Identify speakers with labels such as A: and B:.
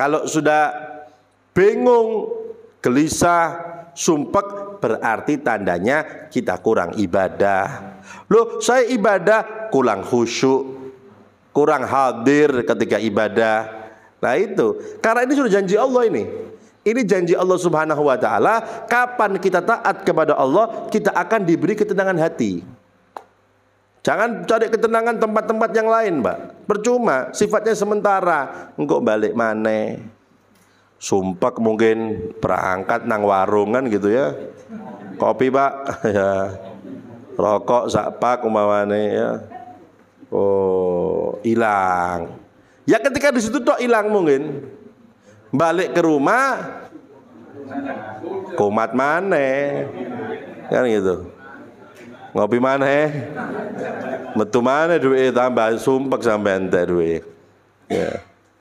A: Kalau sudah bingung, gelisah, sumpek berarti tandanya kita kurang ibadah. Loh, saya ibadah kurang khusyuk, kurang hadir ketika ibadah. Nah itu, karena ini sudah janji Allah ini. Ini janji Allah Subhanahu wa taala, kapan kita taat kepada Allah, kita akan diberi ketenangan hati. Jangan cari ketenangan tempat-tempat yang lain, Mbak. Percuma, sifatnya sementara. Engkau balik mana? Sumpah mungkin berangkat nang warungan gitu ya. Kopi pak, ya. Rokok sakpak umpamane ya. Oh, hilang. Ya ketika di situ tok hilang mungkin. Balik ke rumah, kumat mana? Kan gitu. ngopi mana eh? Metu mana duit tambahan sumpek sampai ente duit. Yeah.